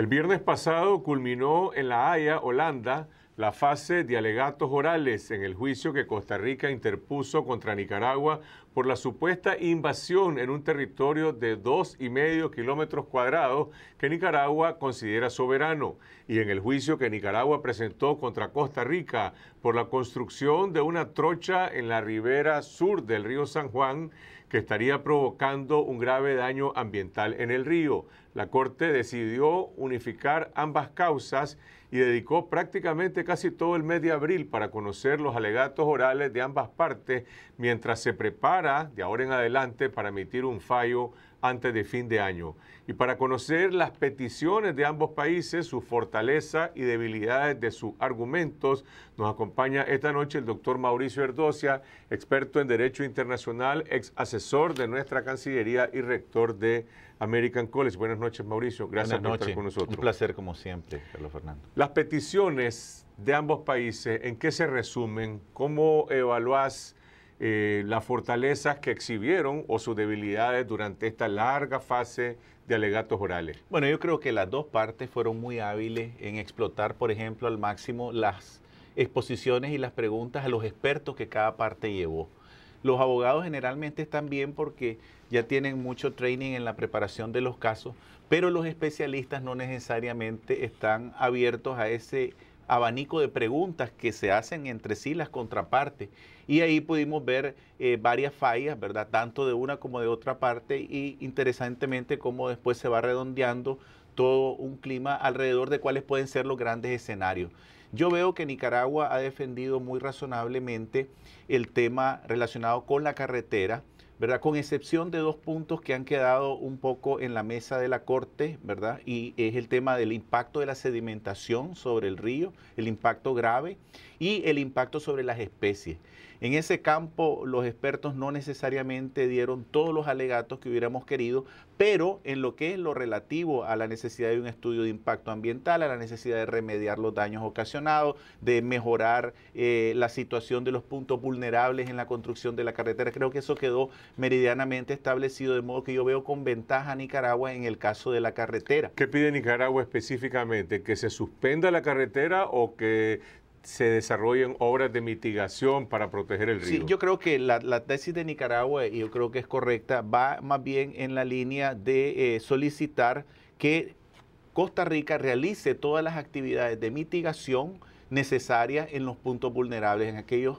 El viernes pasado culminó en La Haya, Holanda, la fase de alegatos orales en el juicio que Costa Rica interpuso contra Nicaragua por la supuesta invasión en un territorio de dos y medio kilómetros cuadrados que Nicaragua considera soberano y en el juicio que Nicaragua presentó contra Costa Rica por la construcción de una trocha en la ribera sur del río San Juan que estaría provocando un grave daño ambiental en el río. La Corte decidió unificar ambas causas y dedicó prácticamente casi todo el mes de abril para conocer los alegatos orales de ambas partes mientras se prepara de ahora en adelante para emitir un fallo antes de fin de año. Y para conocer las peticiones de ambos países, su fortaleza y debilidades de sus argumentos, nos acompaña esta noche el doctor Mauricio Erdocia, experto en Derecho Internacional, ex asesor de nuestra Cancillería y rector de American College. Buenas noches, Mauricio. Gracias por estar con nosotros. Un placer, como siempre, Carlos Fernando. Las peticiones de ambos países, ¿en qué se resumen? ¿Cómo evaluás eh, las fortalezas que exhibieron o sus debilidades durante esta larga fase de alegatos orales? Bueno, yo creo que las dos partes fueron muy hábiles en explotar, por ejemplo, al máximo las exposiciones y las preguntas a los expertos que cada parte llevó. Los abogados generalmente están bien porque ya tienen mucho training en la preparación de los casos, pero los especialistas no necesariamente están abiertos a ese abanico de preguntas que se hacen entre sí las contrapartes. Y ahí pudimos ver eh, varias fallas, ¿verdad? Tanto de una como de otra parte y interesantemente cómo después se va redondeando todo un clima alrededor de cuáles pueden ser los grandes escenarios. Yo veo que Nicaragua ha defendido muy razonablemente el tema relacionado con la carretera, ¿verdad? Con excepción de dos puntos que han quedado un poco en la mesa de la Corte, ¿verdad? Y es el tema del impacto de la sedimentación sobre el río, el impacto grave y el impacto sobre las especies. En ese campo los expertos no necesariamente dieron todos los alegatos que hubiéramos querido, pero en lo que es lo relativo a la necesidad de un estudio de impacto ambiental, a la necesidad de remediar los daños ocasionados, de mejorar eh, la situación de los puntos vulnerables en la construcción de la carretera, creo que eso quedó meridianamente establecido, de modo que yo veo con ventaja a Nicaragua en el caso de la carretera. ¿Qué pide Nicaragua específicamente? ¿Que se suspenda la carretera o que se desarrollen obras de mitigación para proteger el río. Sí, yo creo que la, tesis de Nicaragua, y yo creo que es correcta, va más bien en la línea de eh, solicitar que Costa Rica realice todas las actividades de mitigación necesarias en los puntos vulnerables, en aquellos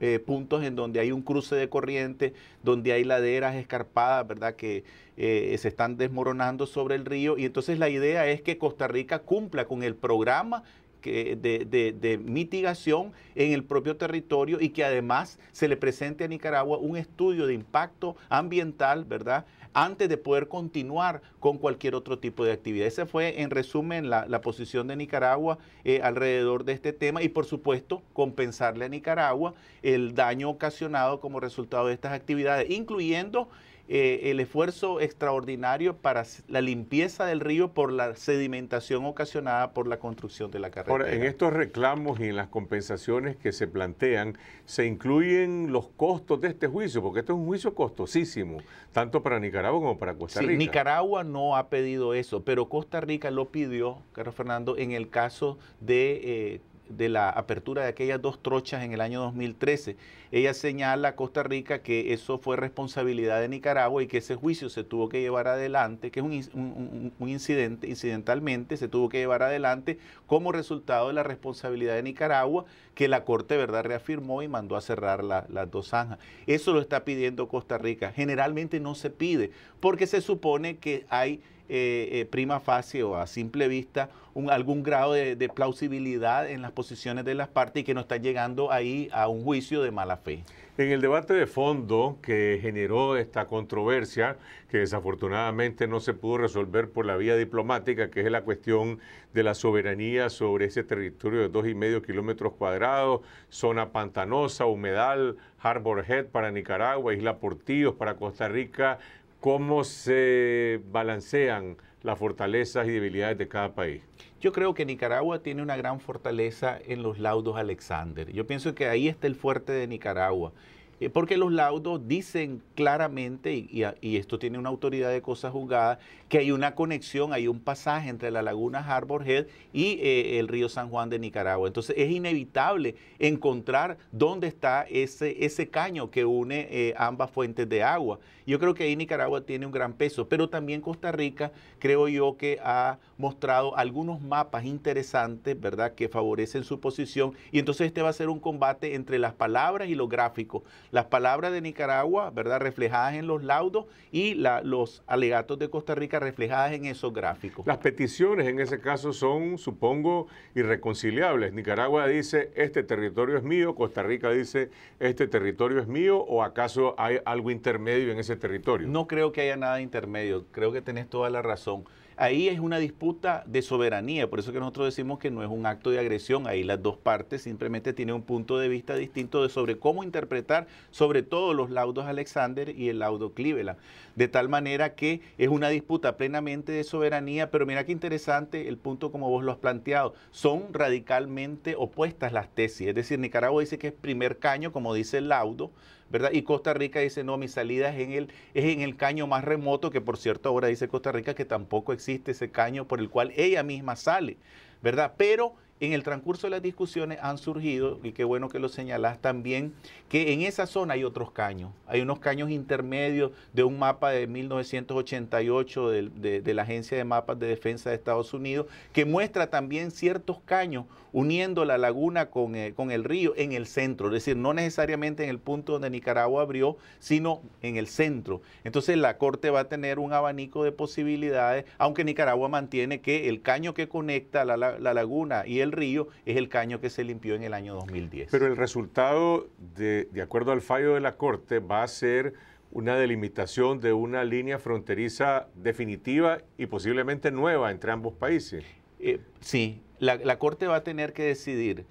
eh, puntos en donde hay un cruce de corriente, donde hay laderas escarpadas, ¿verdad? Que eh, se están desmoronando sobre el río. Y entonces la idea es que Costa Rica cumpla con el programa de, mitigación en el propio territorio y que además se le presente a Nicaragua un estudio de impacto ambiental, ¿verdad? Antes de poder continuar con cualquier otro tipo de actividad. Esa fue, en resumen, la, posición de Nicaragua eh, alrededor de este tema y, por supuesto, compensarle a Nicaragua el daño ocasionado como resultado de estas actividades, incluyendo eh, el esfuerzo extraordinario para la limpieza del río por la sedimentación ocasionada por la construcción de la carretera. Ahora, en estos reclamos y en las compensaciones que se plantean, se incluyen los costos de este juicio, porque esto es un juicio costosísimo, tanto para Nicaragua como para Costa Rica. Nicaragua no ha pedido eso, pero Costa Rica lo pidió, Carlos Fernando, en el caso de... Eh, de la apertura de aquellas dos trochas en el año 2013. Ella señala a Costa Rica que eso fue responsabilidad de Nicaragua y que ese juicio se tuvo que llevar adelante, que es un, incidente, incidentalmente se tuvo que llevar adelante como resultado de la responsabilidad de Nicaragua que la Corte de Verdad reafirmó y mandó a cerrar las dos zanjas. Eso lo está pidiendo Costa Rica. Generalmente no se pide porque se supone que hay eh, eh, prima facie o a simple vista algún grado de, plausibilidad en las posiciones de las partes y que no está llegando ahí a un juicio de mala fe. En el debate de fondo que generó esta controversia, que desafortunadamente no se pudo resolver por la vía diplomática, que es la cuestión de la soberanía sobre ese territorio de dos y medio kilómetros cuadrados, zona pantanosa, humedal, Harbor Head para Nicaragua, Isla Portillos para Costa Rica, cómo se balancean las fortalezas y debilidades de cada país? Yo creo que Nicaragua tiene una gran fortaleza en los laudos Alexander. Yo pienso que ahí está el fuerte de Nicaragua eh, porque los laudos dicen claramente, y, esto tiene una autoridad de cosas juzgadas, que hay una conexión, hay un pasaje entre la laguna Harbor Head y eh, el río San Juan de Nicaragua. Entonces es inevitable encontrar dónde está ese, caño que une eh, ambas fuentes de agua. Yo creo que ahí Nicaragua tiene un gran peso, pero también Costa Rica creo yo que ha mostrado algunos mapas interesantes, ¿verdad?, que favorecen su posición. Y entonces este va a ser un combate entre las palabras y los gráficos las palabras de Nicaragua, ¿verdad? Reflejadas en los laudos y los alegatos de Costa Rica reflejadas en esos gráficos. Las peticiones en ese caso son, supongo, irreconciliables. Nicaragua dice, este territorio es mío, Costa Rica dice, este territorio es mío, o acaso hay algo intermedio en ese territorio? No creo que haya nada intermedio, creo que tenés toda la razón. Ahí es una disputa de soberanía, por eso que nosotros decimos que no es un acto de agresión, ahí las dos partes simplemente tienen un punto de vista distinto de sobre cómo interpretar sobre todo los laudos Alexander y el laudo Cleveland. De tal manera que es una disputa plenamente de soberanía, pero mira qué interesante el punto como vos lo has planteado. Son radicalmente opuestas las tesis, es decir, Nicaragua dice que es primer caño, como dice el laudo, ¿verdad? Y Costa Rica dice, no, mi salida es en el, es en el caño más remoto, que por cierto ahora dice Costa Rica que tampoco existe ese caño por el cual ella misma sale, ¿verdad? Pero en el transcurso de las discusiones han surgido, y qué bueno que lo señalás también, que en esa zona hay otros caños, hay unos caños intermedios de un mapa de 1988 de, la Agencia de Mapas de Defensa de Estados Unidos, que muestra también ciertos caños uniendo la laguna eh, con el, río en el centro, es decir, no necesariamente en el punto donde Nicaragua abrió, sino en el centro. Entonces la Corte va a tener un abanico de posibilidades, aunque Nicaragua mantiene que el caño que conecta la, la laguna y el río es el caño que se limpió en el año 2010. Pero el resultado, de, acuerdo al fallo de la Corte, va a ser una delimitación de una línea fronteriza definitiva y posiblemente nueva entre ambos países. Eh, sí, la, Corte va a tener que decidir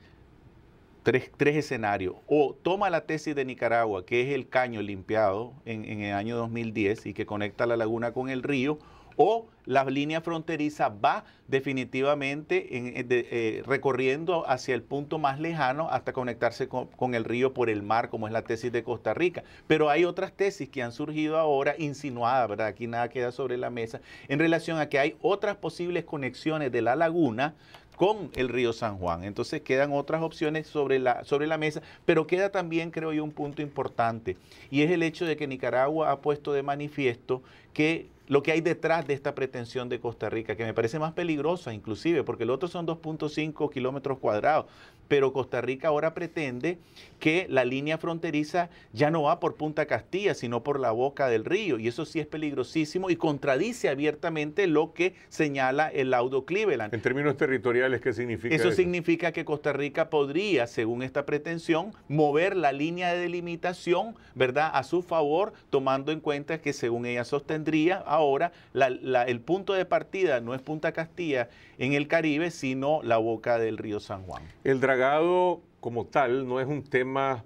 tres, tres, escenarios. O toma la tesis de Nicaragua, que es el caño limpiado en el año 2010 y que conecta la laguna con el río, o la línea fronteriza va definitivamente eh, eh, recorriendo hacia el punto más lejano hasta conectarse con, el río por el mar, como es la tesis de Costa Rica. Pero hay otras tesis que han surgido ahora insinuadas, ¿verdad? Aquí nada queda sobre la mesa, en relación a que hay otras posibles conexiones de la laguna con el río San Juan. Entonces quedan otras opciones sobre la, sobre la mesa, pero queda también, creo yo, un punto importante, y es el hecho de que Nicaragua ha puesto de manifiesto que lo que hay detrás de esta pretensión de Costa Rica, que me parece más peligrosa inclusive, porque el otro son 2.5 kilómetros cuadrados pero Costa Rica ahora pretende que la línea fronteriza ya no va por Punta Castilla, sino por la boca del río, y eso sí es peligrosísimo y contradice abiertamente lo que señala el laudo Cleveland. En términos territoriales, ¿qué significa eso? Eso significa que Costa Rica podría, según esta pretensión, mover la línea de delimitación, ¿verdad?, a su favor, tomando en cuenta que, según ella sostendría, ahora el punto de partida no es Punta Castilla en el Caribe, sino la boca del río San Juan. El como tal no es un tema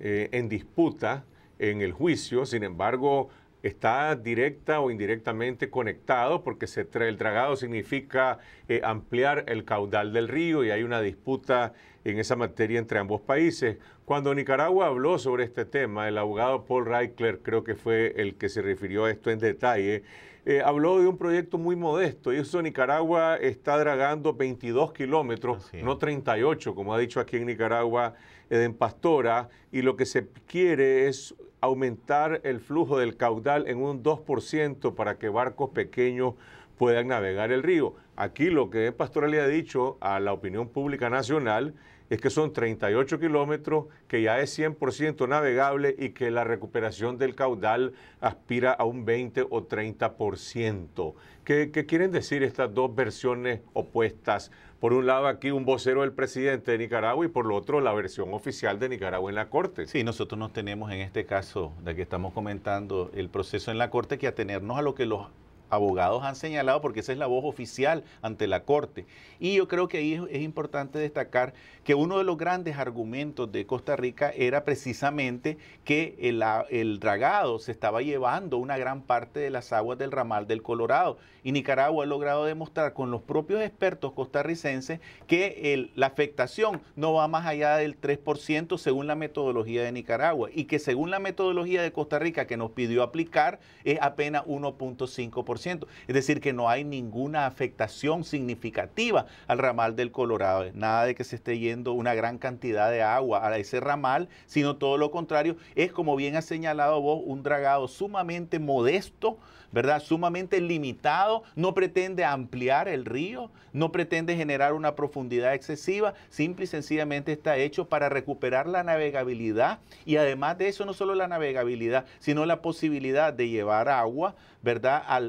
eh, en disputa en el juicio, sin embargo, está directa o indirectamente conectado porque se el dragado significa eh, ampliar el caudal del río y hay una disputa en esa materia entre ambos países. Cuando Nicaragua habló sobre este tema, el abogado Paul Reichler creo que fue el que se refirió a esto en detalle, eh, habló de un proyecto muy modesto y eso Nicaragua está dragando 22 kilómetros, no 38, como ha dicho aquí en Nicaragua en Pastora, y lo que se quiere es aumentar el flujo del caudal en un 2% para que barcos pequeños puedan navegar el río. Aquí lo que Pastoral le ha dicho a la opinión pública nacional es que son 38 kilómetros, que ya es 100% navegable y que la recuperación del caudal aspira a un 20 o 30%. ¿Qué, qué quieren decir estas dos versiones opuestas por un lado aquí un vocero del presidente de Nicaragua y por lo otro la versión oficial de Nicaragua en la Corte. Sí, nosotros nos tenemos en este caso, de que estamos comentando, el proceso en la Corte que atenernos a lo que los abogados han señalado porque esa es la voz oficial ante la Corte. Y yo creo que ahí es importante destacar que uno de los grandes argumentos de Costa Rica era precisamente que el, dragado se estaba llevando una gran parte de las aguas del ramal del Colorado. Y Nicaragua ha logrado demostrar con los propios expertos costarricenses que la afectación no va más allá del 3% según la metodología de Nicaragua y que según la metodología de Costa Rica que nos pidió aplicar es apenas 1.5%. Es decir, que no hay ninguna afectación significativa al ramal del Colorado. Nada de que se esté yendo una gran cantidad de agua a ese ramal, sino todo lo contrario. Es, como bien ha señalado vos, un dragado sumamente modesto ¿verdad? Sumamente limitado, no pretende ampliar el río, no pretende generar una profundidad excesiva, simple y sencillamente está hecho para recuperar la navegabilidad y además de eso no solo la navegabilidad, sino la posibilidad de llevar agua, ¿verdad? A,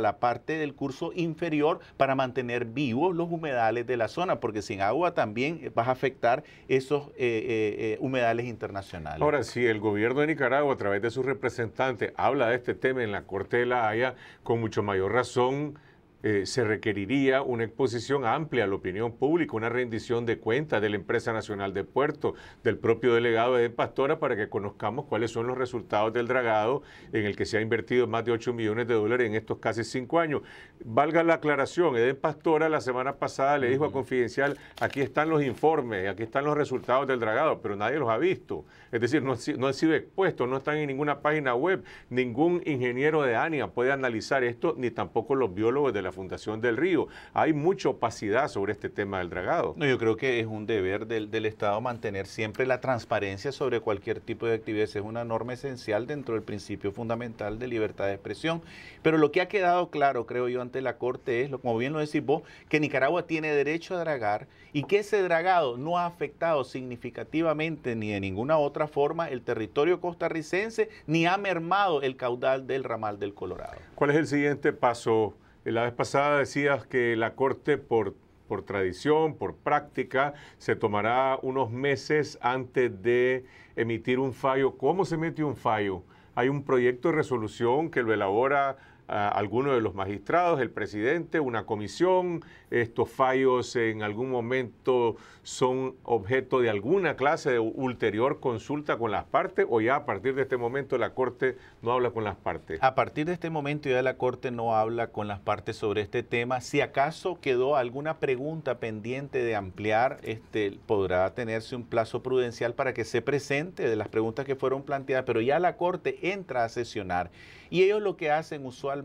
la, parte del curso inferior para mantener vivos los humedales de la zona, porque sin agua también vas a afectar esos eh, eh, eh, humedales internacionales. Ahora, si el gobierno de Nicaragua a través de sus representantes habla de este tema en la Corte Haya, con mucho mayor razón eh, se requeriría una exposición amplia a la opinión pública, una rendición de cuentas de la empresa nacional de Puerto del propio delegado de Pastora, para que conozcamos cuáles son los resultados del dragado en el que se ha invertido más de 8 millones de dólares en estos casi 5 años. Valga la aclaración, Eden Pastora la semana pasada le dijo a Confidencial, aquí están los informes, aquí están los resultados del dragado, pero nadie los ha visto. Es decir, no, no han sido expuestos, no están en ninguna página web, ningún ingeniero de ANIA puede analizar esto, ni tampoco los biólogos de la fundación del río. Hay mucha opacidad sobre este tema del dragado. No, yo creo que es un deber del, del Estado mantener siempre la transparencia sobre cualquier tipo de actividad. Es una norma esencial dentro del principio fundamental de libertad de expresión. Pero lo que ha quedado claro, creo yo, ante la Corte es, como bien lo decís vos, que Nicaragua tiene derecho a dragar y que ese dragado no ha afectado significativamente ni de ninguna otra forma el territorio costarricense ni ha mermado el caudal del ramal del Colorado. ¿Cuál es el siguiente paso eh, la vez pasada decías que la Corte, por, por tradición, por práctica, se tomará unos meses antes de emitir un fallo. ¿Cómo se emite un fallo? Hay un proyecto de resolución que lo elabora alguno de los magistrados, el presidente, una comisión. Estos fallos en algún momento son objeto de alguna clase de ulterior consulta con las partes o ya a partir de este momento la Corte no habla con las partes. A partir de este momento ya la Corte no habla con las partes sobre este tema. Si acaso quedó alguna pregunta pendiente de ampliar, este, podrá tenerse un plazo prudencial para que se presente de las preguntas que fueron planteadas, pero ya la Corte entra a sesionar y ellos lo que hacen usualmente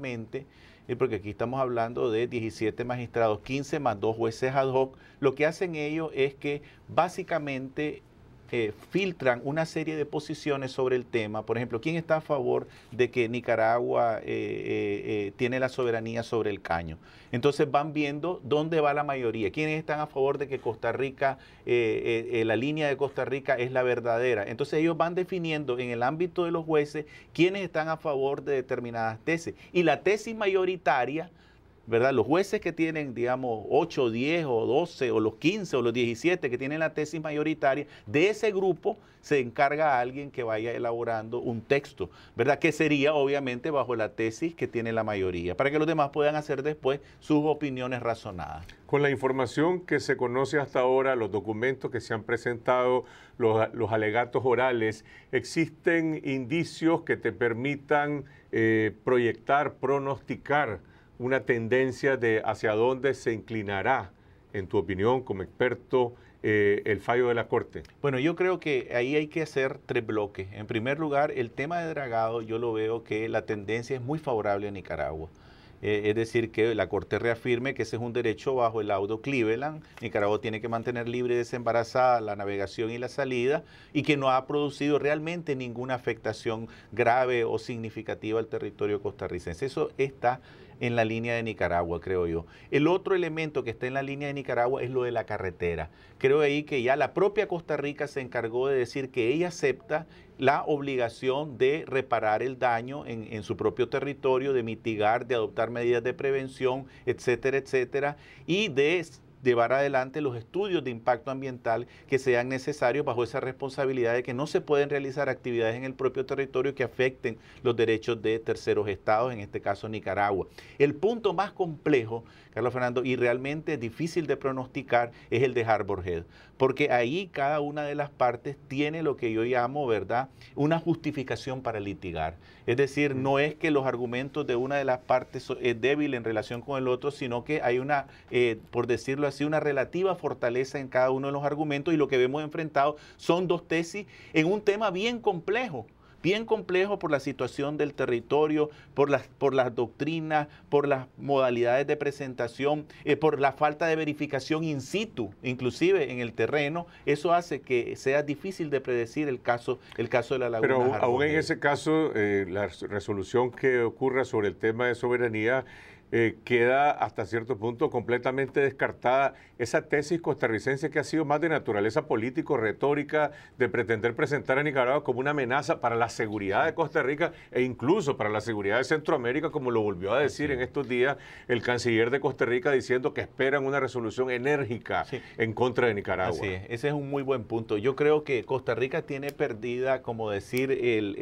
eh, porque aquí estamos hablando de 17 magistrados, 15 más dos jueces ad hoc, lo que hacen ellos es que básicamente filtran una serie de posiciones sobre el tema. Por ejemplo, ¿quién está a favor de que Nicaragua eh, eh, eh, tiene la soberanía sobre el caño? Entonces van viendo dónde va la mayoría. ¿Quiénes están a favor de que Costa Rica, la línea de Costa Rica es la verdadera? Entonces ellos van definiendo en el ámbito de los jueces quiénes están a favor de determinadas tesis. Y la tesis mayoritaria ¿verdad? Los jueces que tienen, digamos, 8, 10 o 12 o los 15 o los 17 que tienen la tesis mayoritaria, de ese grupo se encarga a alguien que vaya elaborando un texto, ¿verdad? Que sería obviamente bajo la tesis que tiene la mayoría, para que los demás puedan hacer después sus opiniones razonadas. Con la información que se conoce hasta ahora, los documentos que se han presentado, los, alegatos orales, ¿existen indicios que te permitan eh, proyectar, pronosticar? una tendencia de hacia dónde se inclinará, en tu opinión, como experto, eh, el fallo de la Corte? Bueno, yo creo que ahí hay que hacer tres bloques. En primer lugar, el tema de dragado, yo lo veo que la tendencia es muy favorable a Nicaragua. Eh, es decir, que la Corte reafirme que ese es un derecho bajo el laudo Cleveland. Nicaragua tiene que mantener libre y desembarazada la navegación y la salida y que no ha producido realmente ninguna afectación grave o significativa al territorio costarricense. Eso está en la línea de Nicaragua, creo yo. El otro elemento que está en la línea de Nicaragua es lo de la carretera. Creo ahí que ya la propia Costa Rica se encargó de decir que ella acepta la obligación de reparar el daño en, su propio territorio, de mitigar, de adoptar medidas de prevención, etcétera, etcétera, y de llevar adelante los estudios de impacto ambiental que sean necesarios bajo esa responsabilidad de que no se pueden realizar actividades en el propio territorio que afecten los derechos de terceros estados, en este caso Nicaragua. El punto más complejo, Carlos Fernando, y realmente difícil de pronosticar es el de Harbor porque ahí cada una de las partes tiene lo que yo llamo, ¿verdad?, una justificación para litigar. Es decir, no es que los argumentos de una de las partes es débil en relación con el otro, sino que hay una, eh, por decirlo así, sido una relativa fortaleza en cada uno de los argumentos y lo que vemos enfrentado son dos tesis en un tema bien complejo bien complejo por la situación del territorio, por las, por las doctrinas, por las modalidades de presentación, eh, por la falta de verificación in situ, inclusive en el terreno. Eso hace que sea difícil de predecir el caso, el caso de la laguna. Pero aún en ese caso, eh, la resolución que ocurra sobre el tema de soberanía eh, queda hasta cierto punto completamente descartada esa tesis costarricense que ha sido más de naturaleza político, retórica, de pretender presentar a Nicaragua como una amenaza para la seguridad de Costa Rica e incluso para la seguridad de Centroamérica, como lo volvió a decir en estos días el canciller de Costa Rica diciendo que esperan una resolución enérgica en contra de Nicaragua. Ese es un muy buen punto. Yo creo que Costa Rica tiene perdida, como decir, el,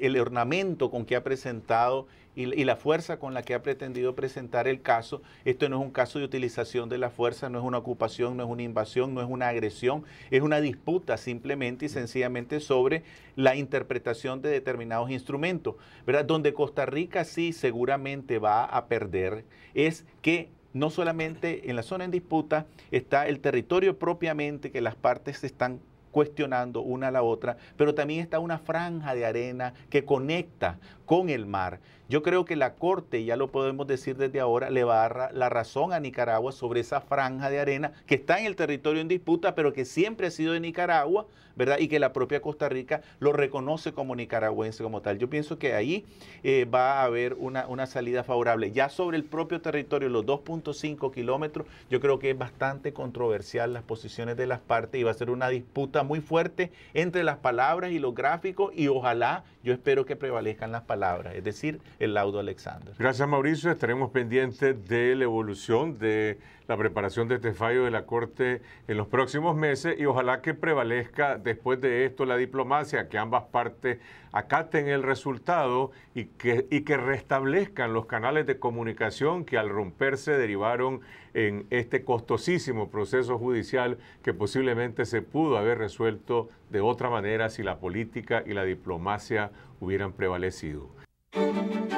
el ornamento con que ha presentado y, la fuerza con la que ha pretendido presentar el caso. Esto no es un caso de utilización de la fuerza, no es una ocupación, no es una invasión, no es una agresión, es una disputa simplemente y sencillamente sobre la interpretación de determinados instrumentos. ¿verdad? Donde Costa Rica sí seguramente va a perder es que no solamente en la zona en disputa está el territorio propiamente que las partes están cuestionando una a la otra, pero también está una franja de arena que conecta con el mar. Yo creo que la Corte, ya lo podemos decir desde ahora, le va a dar la razón a Nicaragua sobre esa franja de arena que está en el territorio en disputa, pero que siempre ha sido de Nicaragua, ¿verdad? Y que la propia Costa Rica lo reconoce como nicaragüense como tal. Yo pienso que ahí eh, va a haber una, una salida favorable. Ya sobre el propio territorio, los 2.5 kilómetros, yo creo que es bastante controversial las posiciones de las partes y va a ser una disputa muy fuerte entre las palabras y los gráficos y ojalá, yo espero que prevalezcan las palabras, es decir, el laudo Alexander. Gracias Mauricio, estaremos pendientes de la evolución de la preparación de este fallo de la Corte en los próximos meses y ojalá que prevalezca después de esto la diplomacia, que ambas partes acaten el resultado y que, y que restablezcan los canales de comunicación que al romperse derivaron en este costosísimo proceso judicial que posiblemente se pudo haber resuelto de otra manera si la política y la diplomacia hubieran prevalecido. Música